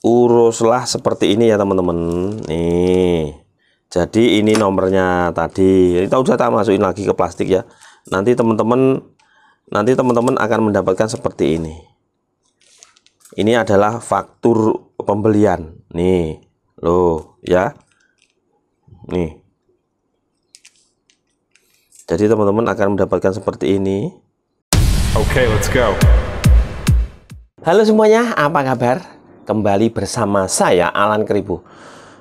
uruslah seperti ini ya teman-teman nih jadi ini nomornya tadi kita udah tak masukin lagi ke plastik ya nanti teman-teman nanti teman-teman akan mendapatkan seperti ini ini adalah faktur pembelian nih loh ya nih jadi teman-teman akan mendapatkan seperti ini oke okay, let's go halo semuanya apa kabar kembali bersama saya Alan Keribu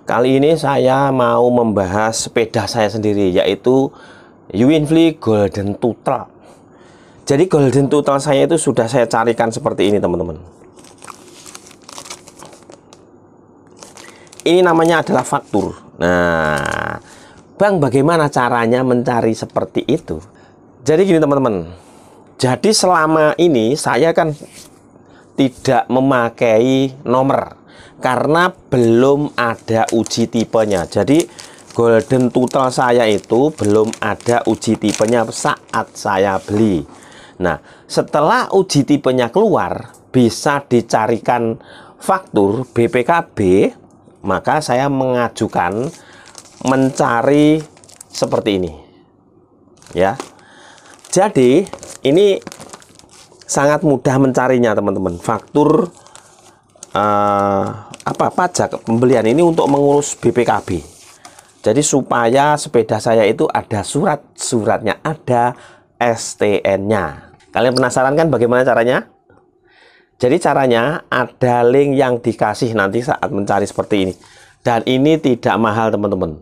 Kali ini saya mau membahas sepeda saya sendiri yaitu Uinfly Golden Tutra Jadi Golden Tutra saya itu sudah saya carikan seperti ini teman-teman Ini namanya adalah faktur Nah Bang bagaimana caranya mencari seperti itu Jadi gini teman-teman jadi selama ini saya kan tidak memakai nomor karena belum ada uji tipenya jadi golden total saya itu belum ada uji tipenya saat saya beli nah setelah uji tipenya keluar bisa dicarikan faktur BPKB maka saya mengajukan mencari seperti ini ya jadi ini sangat mudah mencarinya teman-teman faktur uh, apa pajak pembelian ini untuk mengurus BPKB jadi supaya sepeda saya itu ada surat-suratnya ada STN-nya kalian penasaran kan bagaimana caranya jadi caranya ada link yang dikasih nanti saat mencari seperti ini dan ini tidak mahal teman-teman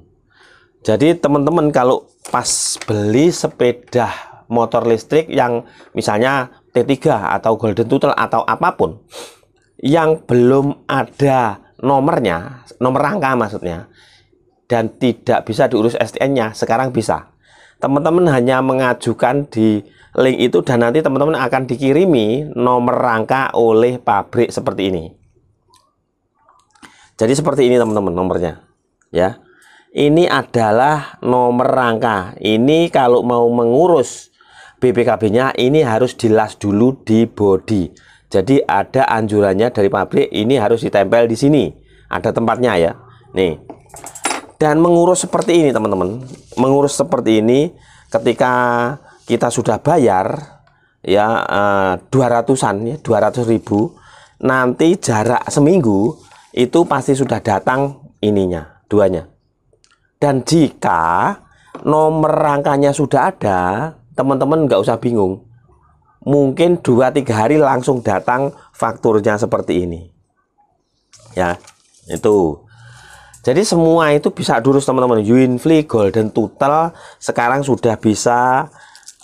jadi teman-teman kalau pas beli sepeda motor listrik yang misalnya T3 atau Golden Turtle atau apapun yang belum ada nomornya, nomor rangka maksudnya, dan tidak bisa diurus STN-nya, sekarang bisa. Teman-teman hanya mengajukan di link itu dan nanti teman-teman akan dikirimi nomor rangka oleh pabrik seperti ini. Jadi seperti ini teman-teman nomornya. Ya. Ini adalah nomor rangka. Ini kalau mau mengurus BPKB-nya ini harus dilas dulu di body. Jadi ada anjurannya dari pabrik ini harus ditempel di sini. Ada tempatnya ya. Nih. Dan mengurus seperti ini teman-teman. Mengurus seperti ini ketika kita sudah bayar ya eh, 200-an ya 200 ribu nanti jarak seminggu itu pasti sudah datang ininya duanya dan jika nomor rangkanya sudah ada teman-teman nggak usah bingung. Mungkin 2-3 hari langsung datang fakturnya seperti ini. Ya, itu. Jadi semua itu bisa durus teman-teman. Winfly Golden Total sekarang sudah bisa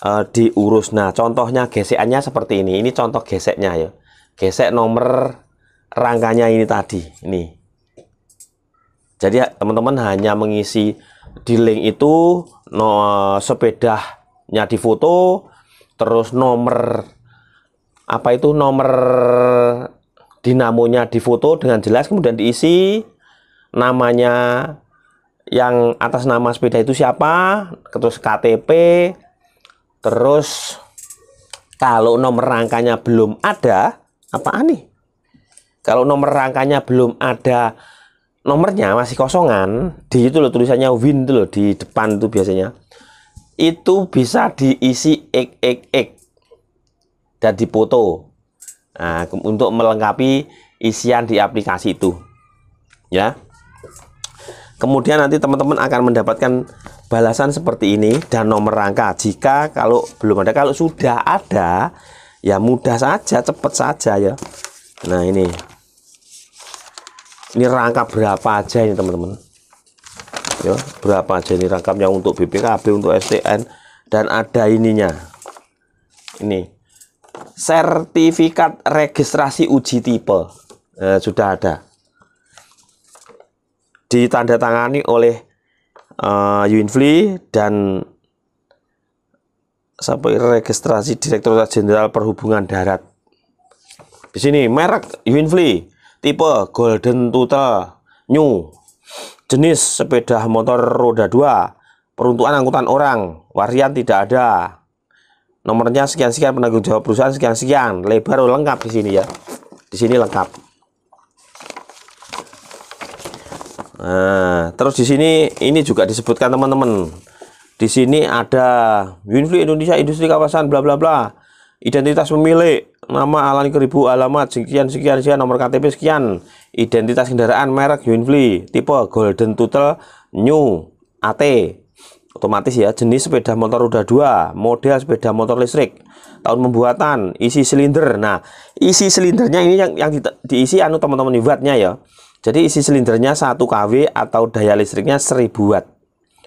uh, diurus. Nah, contohnya gesekannya seperti ini. Ini contoh geseknya ya. Gesek nomor rangkanya ini tadi. Ini. Jadi teman-teman hanya mengisi di link itu no, sepeda nya foto, terus nomor apa itu nomor dinamonya di foto dengan jelas kemudian diisi namanya yang atas nama sepeda itu siapa terus KTP terus kalau nomor rangkanya belum ada apa nih kalau nomor rangkanya belum ada nomornya masih kosongan di itu loh tulisannya win itu loh di depan itu biasanya itu bisa diisi XXX ek ek dan dipoto nah, untuk melengkapi isian di aplikasi itu ya kemudian nanti teman-teman akan mendapatkan balasan seperti ini dan nomor rangka jika kalau belum ada kalau sudah ada ya mudah saja cepat saja ya nah ini ini rangka berapa aja ini teman-teman ya berapa aja ini rangkapnya untuk BPKB untuk STN dan ada ininya ini sertifikat registrasi uji tipe eh, sudah ada ditandatangani oleh uh, eh, Yunfli dan sampai registrasi Direktorat Jenderal Perhubungan Darat. Di sini merek Yunfli, tipe Golden Tuta New. Jenis sepeda motor roda 2, peruntukan angkutan orang, varian tidak ada. Nomornya sekian-sekian, penanggung jawab perusahaan sekian-sekian, lebar oh, lengkap di sini ya. Di sini lengkap. Nah, terus di sini ini juga disebutkan teman-teman. Di sini ada Winfrey Indonesia Industri Kawasan bla bla bla. Identitas pemilik nama alan keribu alamat sekian sekian sekian nomor KTP sekian identitas kendaraan merek Yunfli tipe Golden Tutel New AT otomatis ya jenis sepeda motor roda dua model sepeda motor listrik tahun pembuatan isi silinder nah isi silindernya ini yang yang di, diisi anu teman-teman ibatnya ya jadi isi silindernya satu kW atau daya listriknya 1000 watt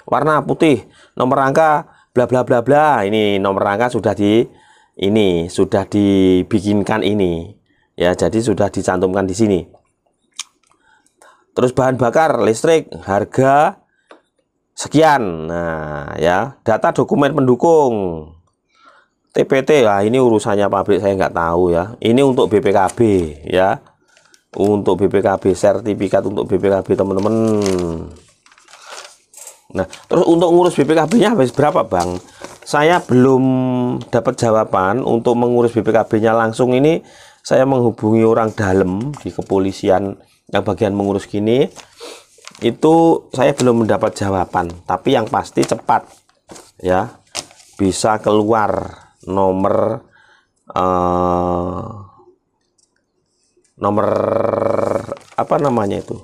warna putih nomor rangka bla bla bla bla ini nomor rangka sudah di ini sudah dibikinkan ini ya jadi sudah dicantumkan di sini terus bahan bakar listrik harga sekian nah ya data dokumen pendukung TPT lah ini urusannya pabrik saya nggak tahu ya ini untuk BPKB ya untuk BPKB sertifikat untuk BPKB teman-teman nah terus untuk ngurus BPKB nya habis berapa Bang saya belum dapat jawaban untuk mengurus BPKB-nya langsung ini saya menghubungi orang dalam di kepolisian yang bagian mengurus gini itu saya belum mendapat jawaban tapi yang pasti cepat ya bisa keluar nomor eh, nomor apa namanya itu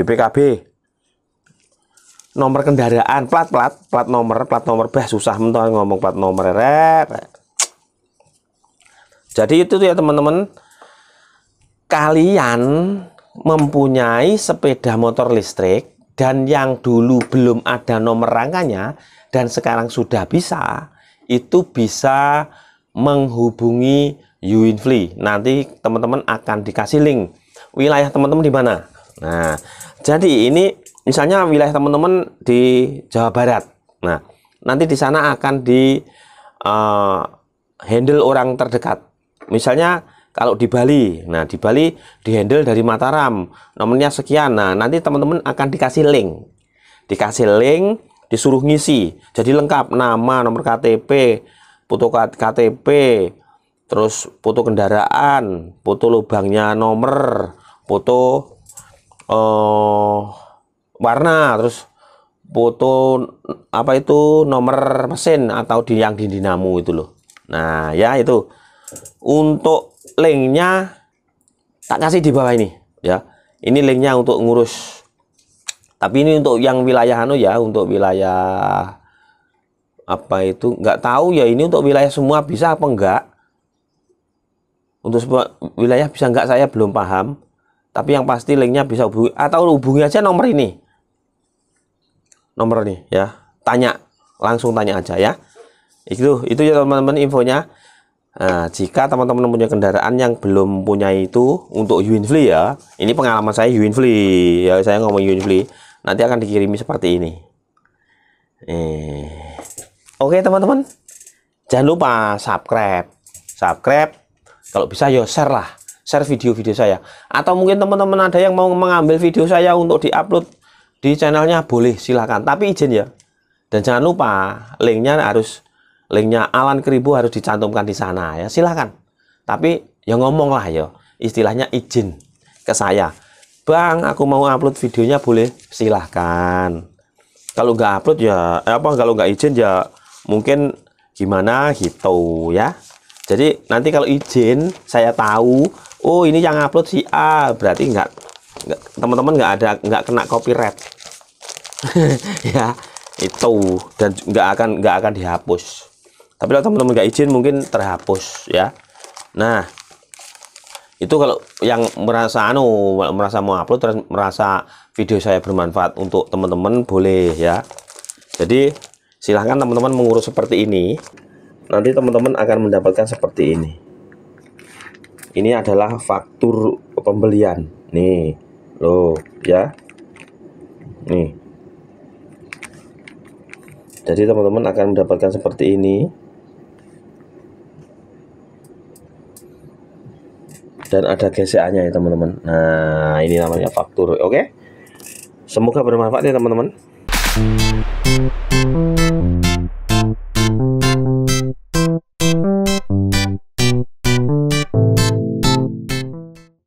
BPKB nomor kendaraan plat plat plat nomor plat nomor bah susah mentok ngomong plat nomor rep jadi itu ya teman-teman kalian mempunyai sepeda motor listrik dan yang dulu belum ada nomor rangkanya dan sekarang sudah bisa itu bisa menghubungi Uinfly nanti teman-teman akan dikasih link wilayah teman-teman di mana nah jadi ini misalnya wilayah teman-teman di Jawa Barat. Nah, nanti di sana akan di uh, handle orang terdekat. Misalnya kalau di Bali, nah di Bali di handle dari Mataram, nomornya sekian. Nah, nanti teman-teman akan dikasih link. Dikasih link, disuruh ngisi. Jadi lengkap nama, nomor KTP, foto KTP, terus foto kendaraan, foto lubangnya nomor, foto uh, warna terus foto apa itu nomor mesin atau di yang di dinamo itu loh nah ya itu untuk linknya tak kasih di bawah ini ya ini linknya untuk ngurus tapi ini untuk yang wilayah anu ya untuk wilayah apa itu nggak tahu ya ini untuk wilayah semua bisa apa enggak untuk semua wilayah bisa enggak saya belum paham tapi yang pasti linknya bisa hubungi atau hubungi aja nomor ini nomor nih ya tanya langsung tanya aja ya itu itu ya teman-teman infonya nah, jika teman-teman punya kendaraan yang belum punya itu untuk Winfly ya ini pengalaman saya Winfly ya saya ngomong Winfly nanti akan dikirimi seperti ini eh. oke teman-teman jangan lupa subscribe subscribe kalau bisa yo share lah share video-video saya atau mungkin teman-teman ada yang mau mengambil video saya untuk diupload di channelnya boleh silahkan tapi izin ya dan jangan lupa linknya harus linknya Alan Keribu harus dicantumkan di sana ya silahkan tapi ya ngomong lah ya istilahnya izin ke saya Bang aku mau upload videonya boleh silahkan kalau nggak upload ya eh, apa kalau nggak izin ya mungkin gimana gitu ya jadi nanti kalau izin saya tahu oh ini yang upload si A berarti nggak teman-teman nggak ada nggak kena copyright ya itu dan nggak akan nggak akan dihapus tapi kalau teman-teman nggak izin mungkin terhapus ya nah itu kalau yang merasa anu merasa mau upload terus merasa video saya bermanfaat untuk teman-teman boleh ya jadi silahkan teman-teman mengurus seperti ini nanti teman-teman akan mendapatkan seperti ini ini adalah faktur pembelian nih loh ya nih jadi teman-teman akan mendapatkan seperti ini dan ada GSA-nya ya teman-teman nah ini namanya faktur oke okay? semoga bermanfaat ya teman-teman